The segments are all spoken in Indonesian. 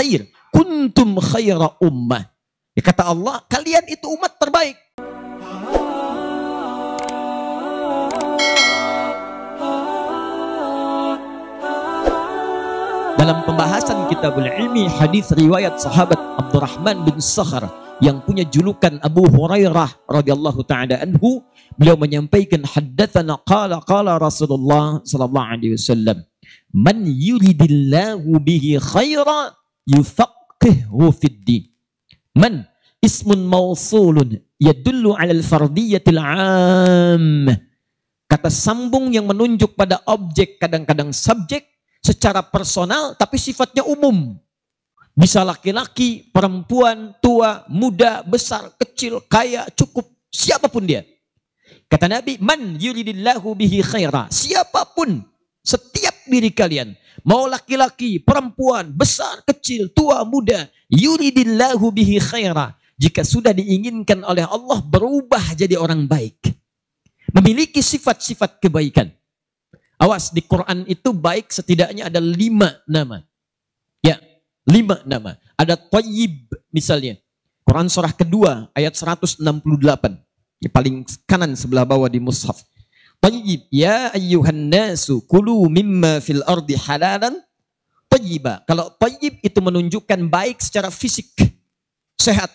khair. Kuntum khaira ummah. Ya, kata Allah, kalian itu umat terbaik. Dalam pembahasan kitabul ilmi hadis riwayat sahabat Abdurrahman bin Sakhar yang punya julukan Abu Hurairah radhiyallahu taala anhu beliau menyampaikan haddatsana qala qala Rasulullah sallallahu alaihi wasallam man yuridillahu bihi khaira yufaqihu fid Man ismun mausulun yadullu al fardiyatil am. Kata sambung yang menunjuk pada objek kadang-kadang subjek secara personal tapi sifatnya umum. Bisa laki-laki, perempuan, tua, muda, besar, kecil, kaya, cukup, siapapun dia. Kata Nabi, man yuridillahu bihi khaira. Siapapun setiap diri kalian. Mau laki-laki, perempuan, besar, kecil, tua, muda. Yuridillahu bihi khaira. Jika sudah diinginkan oleh Allah berubah jadi orang baik. Memiliki sifat-sifat kebaikan. Awas di Quran itu baik setidaknya ada lima nama. Ya, lima nama. Ada Tayyib misalnya. Quran surah kedua ayat 168. paling kanan sebelah bawah di Mushaf. Tayyib ya ayyuhan nasu kulu mimma fil ardi halalan tayyiba. Kalau tayyib itu menunjukkan baik secara fisik, sehat.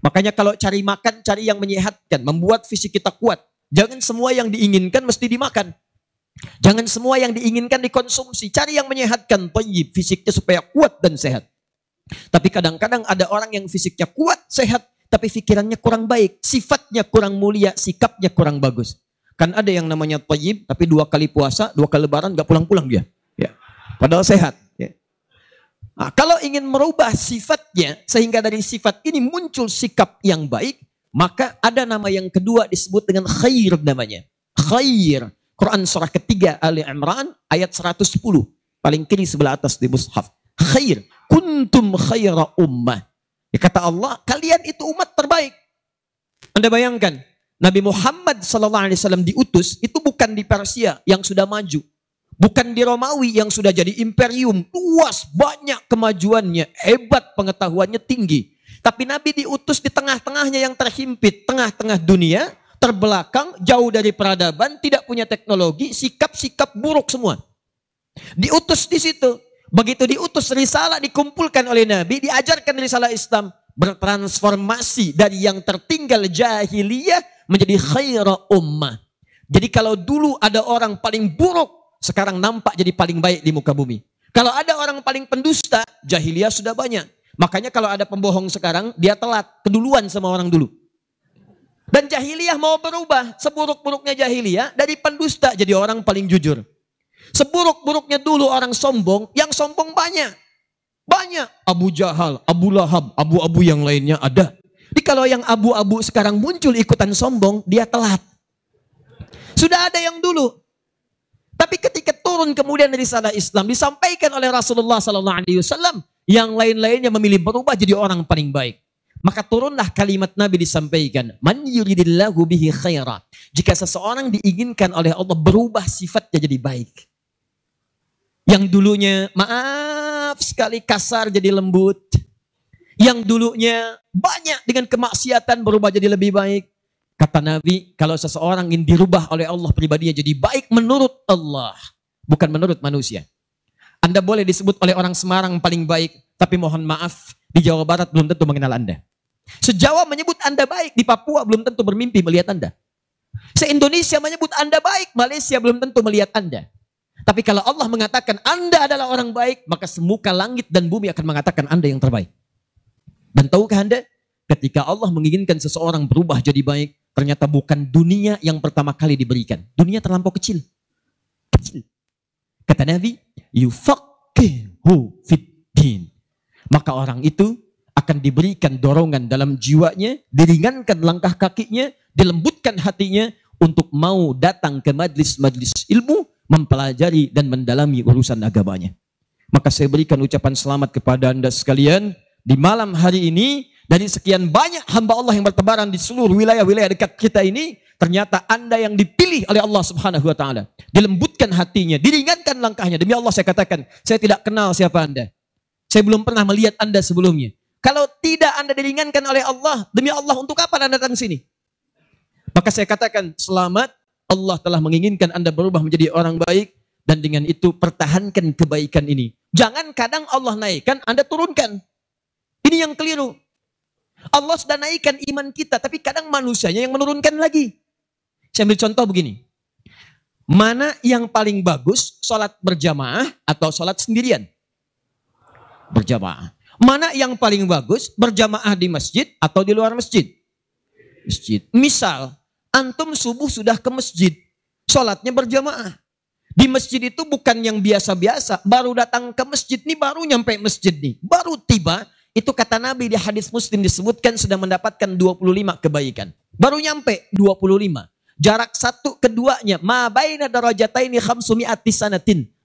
Makanya kalau cari makan, cari yang menyehatkan, membuat fisik kita kuat. Jangan semua yang diinginkan mesti dimakan. Jangan semua yang diinginkan dikonsumsi. Cari yang menyehatkan, tayyib, fisiknya supaya kuat dan sehat. Tapi kadang-kadang ada orang yang fisiknya kuat, sehat, tapi pikirannya kurang baik, sifatnya kurang mulia, sikapnya kurang bagus. Kan ada yang namanya toyib, tapi dua kali puasa, dua kali lebaran gak pulang-pulang dia. Ya. Padahal sehat. Ya. Nah, kalau ingin merubah sifatnya, sehingga dari sifat ini muncul sikap yang baik, maka ada nama yang kedua disebut dengan khair namanya. Khair. Quran surah ketiga Ali Imran ayat 110. Paling kiri sebelah atas di mushaf. Khair. Kuntum khaira ummah. Ya kata Allah, kalian itu umat terbaik. Anda bayangkan, Nabi Muhammad SAW diutus itu bukan di Persia yang sudah maju. Bukan di Romawi yang sudah jadi imperium. Luas, banyak kemajuannya. Hebat, pengetahuannya tinggi. Tapi Nabi diutus di tengah-tengahnya yang terhimpit. Tengah-tengah dunia, terbelakang, jauh dari peradaban, tidak punya teknologi, sikap-sikap buruk semua. Diutus di situ. Begitu diutus risalah dikumpulkan oleh Nabi, diajarkan risalah Islam bertransformasi dari yang tertinggal jahiliyah menjadi khaira ummah. Jadi kalau dulu ada orang paling buruk, sekarang nampak jadi paling baik di muka bumi. Kalau ada orang paling pendusta, jahiliyah sudah banyak. Makanya kalau ada pembohong sekarang, dia telat, keduluan sama orang dulu. Dan jahiliyah mau berubah, seburuk-buruknya jahiliyah, dari pendusta jadi orang paling jujur. Seburuk-buruknya dulu orang sombong, yang sombong banyak. Banyak. Abu Jahal, Abu Lahab, Abu-Abu yang lainnya ada. Jadi kalau yang abu-abu sekarang muncul ikutan sombong, dia telat. Sudah ada yang dulu. Tapi ketika turun kemudian dari sana Islam disampaikan oleh Rasulullah Sallallahu Wasallam, yang lain-lainnya memilih berubah jadi orang paling baik. Maka turunlah kalimat Nabi disampaikan, "Man yuridillahu bihi khaira." Jika seseorang diinginkan oleh Allah berubah sifatnya jadi baik. Yang dulunya maaf sekali kasar jadi lembut, yang dulunya banyak dengan kemaksiatan berubah jadi lebih baik. Kata Nabi, kalau seseorang ingin dirubah oleh Allah pribadinya jadi baik menurut Allah, bukan menurut manusia. Anda boleh disebut oleh orang Semarang paling baik, tapi mohon maaf, di Jawa Barat belum tentu mengenal Anda. Sejawa menyebut Anda baik, di Papua belum tentu bermimpi melihat Anda. Se-Indonesia menyebut Anda baik, Malaysia belum tentu melihat Anda. Tapi kalau Allah mengatakan Anda adalah orang baik, maka semuka langit dan bumi akan mengatakan Anda yang terbaik. Dan tahukah Anda, ketika Allah menginginkan seseorang berubah jadi baik, ternyata bukan dunia yang pertama kali diberikan. Dunia terlampau kecil. Kecil. Kata Nabi, yufaqihu fiddin. Maka orang itu akan diberikan dorongan dalam jiwanya, diringankan langkah kakinya, dilembutkan hatinya untuk mau datang ke majlis-majlis ilmu, mempelajari dan mendalami urusan agamanya. Maka saya berikan ucapan selamat kepada Anda sekalian di malam hari ini dari sekian banyak hamba Allah yang bertebaran di seluruh wilayah-wilayah dekat kita ini, ternyata Anda yang dipilih oleh Allah Subhanahu wa taala. Dilembutkan hatinya, diringankan langkahnya. Demi Allah saya katakan, saya tidak kenal siapa Anda. Saya belum pernah melihat Anda sebelumnya. Kalau tidak Anda diringankan oleh Allah, demi Allah untuk apa Anda datang sini? Maka saya katakan, selamat Allah telah menginginkan Anda berubah menjadi orang baik dan dengan itu pertahankan kebaikan ini. Jangan kadang Allah naikkan, Anda turunkan. Ini yang keliru. Allah sudah naikkan iman kita, tapi kadang manusianya yang menurunkan lagi. Saya ambil contoh begini. Mana yang paling bagus sholat berjamaah atau sholat sendirian? Berjamaah. Mana yang paling bagus berjamaah di masjid atau di luar masjid? Masjid. Misal, antum subuh sudah ke masjid, sholatnya berjamaah. Di masjid itu bukan yang biasa-biasa, baru datang ke masjid nih, baru nyampe masjid nih, baru tiba, itu kata Nabi di hadis muslim disebutkan sudah mendapatkan 25 kebaikan. Baru nyampe 25. Jarak satu keduanya. Ma baina darajataini ati sanatin. 500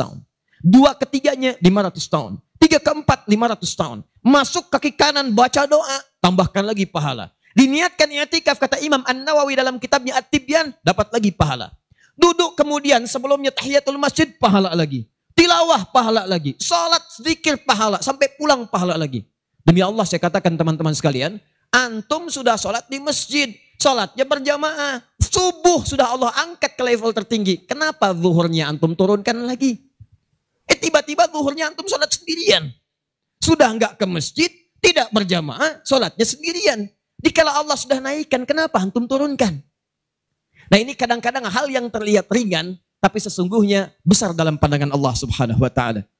tahun. Dua ketiganya 500 tahun. Tiga keempat 500 tahun. Masuk kaki kanan baca doa. Tambahkan lagi pahala. Diniatkan i'tikaf kata Imam An-Nawawi dalam kitabnya At-Tibyan. Dapat lagi pahala. Duduk kemudian sebelumnya tahiyatul masjid pahala lagi. Tilawah pahala lagi. Salat zikir pahala. Sampai pulang pahala lagi. Demi Allah saya katakan teman-teman sekalian. Antum sudah salat di masjid. Salatnya berjamaah. Subuh sudah Allah angkat ke level tertinggi. Kenapa zuhurnya antum turunkan lagi? Eh tiba-tiba zuhurnya antum salat sendirian. Sudah enggak ke masjid, tidak berjamaah, salatnya sendirian. Dikala Allah sudah naikkan, kenapa antum turunkan? Nah ini kadang-kadang hal yang terlihat ringan, tapi sesungguhnya besar dalam pandangan Allah Subhanahu wa taala.